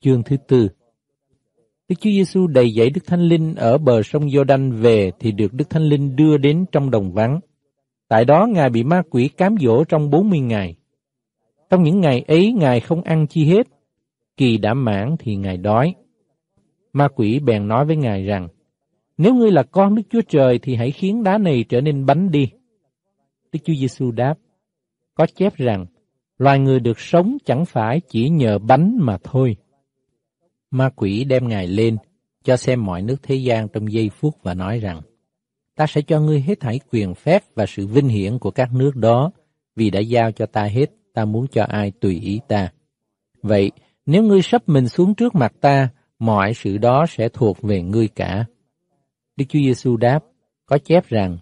chương thứ tư. Đức Chúa Giêsu đầy dạy Đức Thánh Linh ở bờ sông giô về thì được Đức Thánh Linh đưa đến trong đồng vắng. Tại đó Ngài bị ma quỷ cám dỗ trong 40 ngày. Trong những ngày ấy Ngài không ăn chi hết, kỳ đã mãn thì Ngài đói. Ma quỷ bèn nói với Ngài rằng, nếu ngươi là con Đức Chúa Trời thì hãy khiến đá này trở nên bánh đi. Đức Chúa Giêsu đáp, có chép rằng, loài người được sống chẳng phải chỉ nhờ bánh mà thôi. Ma quỷ đem ngài lên, cho xem mọi nước thế gian trong giây phút và nói rằng, ta sẽ cho ngươi hết thảy quyền phép và sự vinh hiển của các nước đó, vì đã giao cho ta hết, ta muốn cho ai tùy ý ta. Vậy, nếu ngươi sắp mình xuống trước mặt ta, mọi sự đó sẽ thuộc về ngươi cả. Đức Chúa Giêsu đáp, có chép rằng,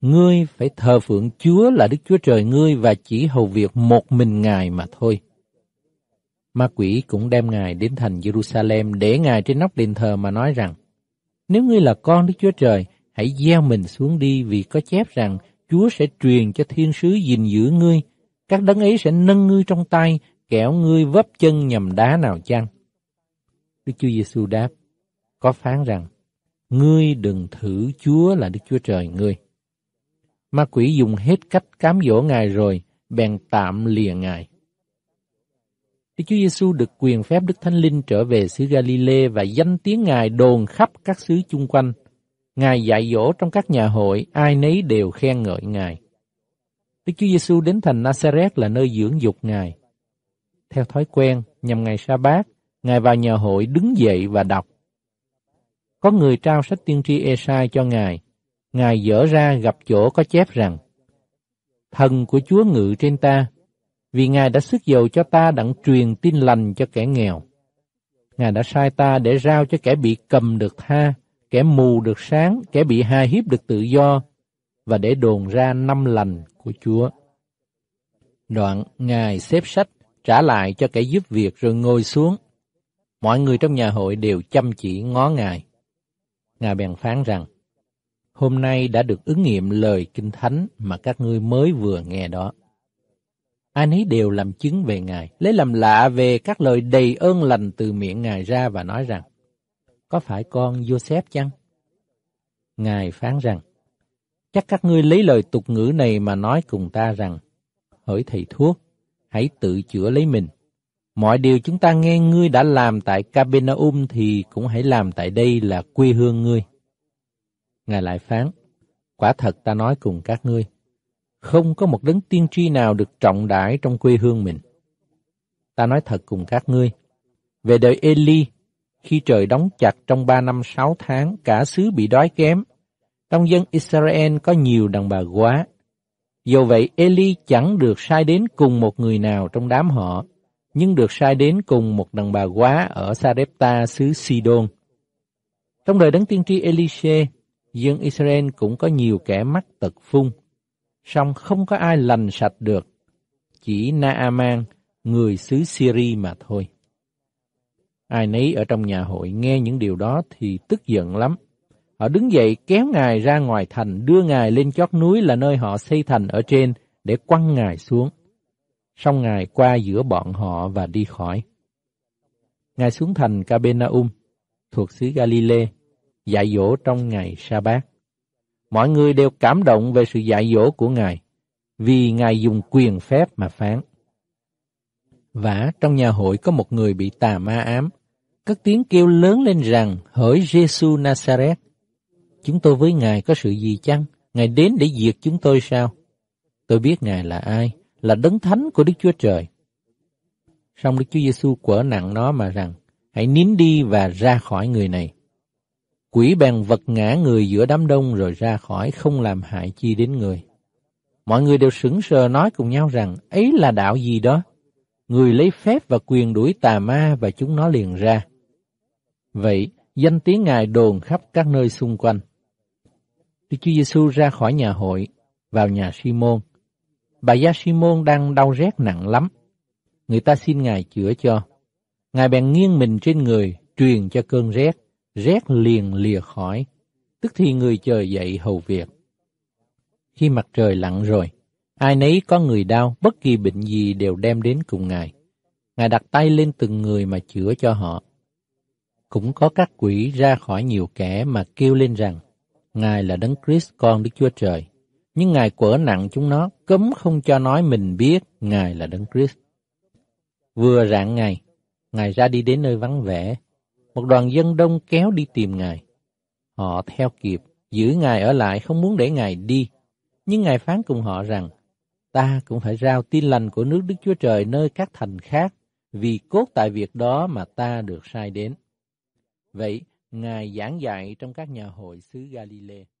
ngươi phải thờ phượng Chúa là Đức Chúa Trời ngươi và chỉ hầu việc một mình Ngài mà thôi. Ma quỷ cũng đem Ngài đến thành Jerusalem để Ngài trên nóc đền thờ mà nói rằng, Nếu ngươi là con Đức Chúa Trời, hãy gieo mình xuống đi vì có chép rằng Chúa sẽ truyền cho thiên sứ gìn giữ ngươi, các đấng ấy sẽ nâng ngươi trong tay, kẻo ngươi vấp chân nhầm đá nào chăng. Đức Chúa Giêsu đáp, có phán rằng, ngươi đừng thử Chúa là Đức Chúa Trời ngươi. Ma quỷ dùng hết cách cám dỗ Ngài rồi, bèn tạm lìa Ngài. Đức Chúa Giêsu được quyền phép Đức Thánh Linh trở về xứ Galile và danh tiếng Ngài đồn khắp các xứ chung quanh. Ngài dạy dỗ trong các nhà hội, ai nấy đều khen ngợi Ngài. Đức Chúa Giêsu đến thành Nazareth là nơi dưỡng dục Ngài. Theo thói quen, nhằm ngày sa bát, Ngài vào nhà hội đứng dậy và đọc. Có người trao sách tiên tri Esai cho Ngài. Ngài dở ra gặp chỗ có chép rằng, Thần của Chúa ngự trên ta, vì Ngài đã sức dầu cho ta đặng truyền tin lành cho kẻ nghèo. Ngài đã sai ta để rao cho kẻ bị cầm được tha, kẻ mù được sáng, kẻ bị hà hiếp được tự do, và để đồn ra năm lành của Chúa. Đoạn, Ngài xếp sách, trả lại cho kẻ giúp việc rồi ngồi xuống. Mọi người trong nhà hội đều chăm chỉ ngó Ngài. Ngài bèn phán rằng, Hôm nay đã được ứng nghiệm lời Kinh Thánh mà các ngươi mới vừa nghe đó ai nấy đều làm chứng về Ngài, lấy làm lạ về các lời đầy ơn lành từ miệng Ngài ra và nói rằng, có phải con Joseph chăng? Ngài phán rằng, chắc các ngươi lấy lời tục ngữ này mà nói cùng ta rằng, hỡi thầy thuốc, hãy tự chữa lấy mình. Mọi điều chúng ta nghe ngươi đã làm tại Capernaum thì cũng hãy làm tại đây là quê hương ngươi. Ngài lại phán, quả thật ta nói cùng các ngươi, không có một đấng tiên tri nào được trọng đãi trong quê hương mình. Ta nói thật cùng các ngươi, về đời Eli, khi trời đóng chặt trong ba năm sáu tháng, cả xứ bị đói kém, trong dân Israel có nhiều đàn bà quá. Dù vậy Eli chẳng được sai đến cùng một người nào trong đám họ, nhưng được sai đến cùng một đàn bà quá ở Sarepta xứ Sidon. Trong đời đấng tiên tri Elise, dân Israel cũng có nhiều kẻ mắc tật phung, song không có ai lành sạch được, chỉ Naaman, người xứ Syri mà thôi. Ai nấy ở trong nhà hội nghe những điều đó thì tức giận lắm. Họ đứng dậy kéo ngài ra ngoài thành, đưa ngài lên chót núi là nơi họ xây thành ở trên để quăng ngài xuống. Xong ngài qua giữa bọn họ và đi khỏi. Ngài xuống thành Capernaum thuộc xứ Galilee, dạy dỗ trong ngày sa bát mọi người đều cảm động về sự dạy dỗ của Ngài, vì Ngài dùng quyền phép mà phán. Và trong nhà hội có một người bị tà ma ám, cất tiếng kêu lớn lên rằng hỡi Giêsu Nazareth, chúng tôi với Ngài có sự gì chăng? Ngài đến để diệt chúng tôi sao? Tôi biết Ngài là ai, là đấng thánh của Đức Chúa Trời. Xong Đức Chúa Giêsu quở nặng nó mà rằng, hãy nín đi và ra khỏi người này. Quỷ bèn vật ngã người giữa đám đông rồi ra khỏi không làm hại chi đến người. Mọi người đều sững sờ nói cùng nhau rằng ấy là đạo gì đó. Người lấy phép và quyền đuổi tà ma và chúng nó liền ra. Vậy, danh tiếng Ngài đồn khắp các nơi xung quanh. Đức Chúa Giêsu ra khỏi nhà hội, vào nhà Simon. Bà gia Simon đang đau rét nặng lắm. Người ta xin Ngài chữa cho. Ngài bèn nghiêng mình trên người, truyền cho cơn rét rét liền lìa khỏi, tức thì người chờ dậy hầu việc. Khi mặt trời lặn rồi, ai nấy có người đau, bất kỳ bệnh gì đều đem đến cùng Ngài. Ngài đặt tay lên từng người mà chữa cho họ. Cũng có các quỷ ra khỏi nhiều kẻ mà kêu lên rằng, Ngài là Đấng Christ con Đức Chúa Trời. Nhưng Ngài quở nặng chúng nó, cấm không cho nói mình biết Ngài là Đấng Christ. Vừa rạng ngày, Ngài ra đi đến nơi vắng vẻ, một đoàn dân đông kéo đi tìm Ngài. Họ theo kịp, giữ Ngài ở lại không muốn để Ngài đi. Nhưng Ngài phán cùng họ rằng, ta cũng phải rao tin lành của nước Đức Chúa Trời nơi các thành khác, vì cốt tại việc đó mà ta được sai đến. Vậy, Ngài giảng dạy trong các nhà hội xứ Galilee.